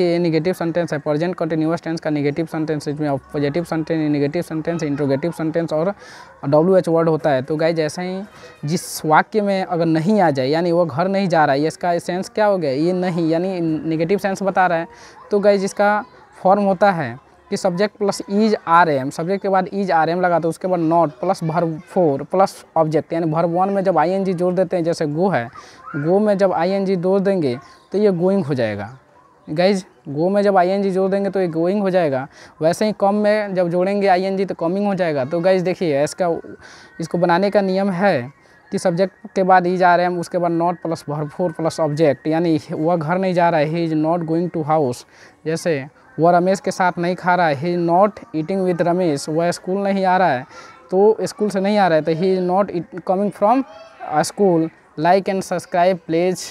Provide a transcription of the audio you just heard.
ये negative sentence है present continuous tense का निगेटिव सेंटेंस इसमें positive sentence negative sentence interrogative sentence और डब्ल्यू एच वर्ड होता है तो गाइज ऐसे ही जिस वाक्य में अगर नहीं आ जाए यानी वो घर नहीं जा रहा है इसका सेंस क्या हो गया ये नहीं यानी निगेटिव सेंस बता रहा है तो गाइज इसका फॉर्म होता है कि subject plus is are am subject के बाद इज आर एम लगा तो उसके बाद not plus verb four plus object यानी भर वन में जब आई एन जी जोड़ देते हैं जैसे गो है गो में जब आई एन जी जोड़ देंगे तो ये गोइंग हो जाएगा गाइज गो में जब आई जोड़ देंगे तो ये गोइंग हो जाएगा वैसे ही कॉम में जब जोड़ेंगे आई तो कॉमिंग हो जाएगा तो गाइज देखिए इसका इसको बनाने का नियम है कि सब्जेक्ट के बाद ही जा रहे हैं उसके बाद not plus verb four plus object यानी वह घर नहीं जा रहा है he is not going to house जैसे वह रमेश के साथ नहीं खा रहा है he is not eating with Ramesh वह स्कूल नहीं आ रहा है तो स्कूल से नहीं आ रहा है तो he is not coming from school like and subscribe please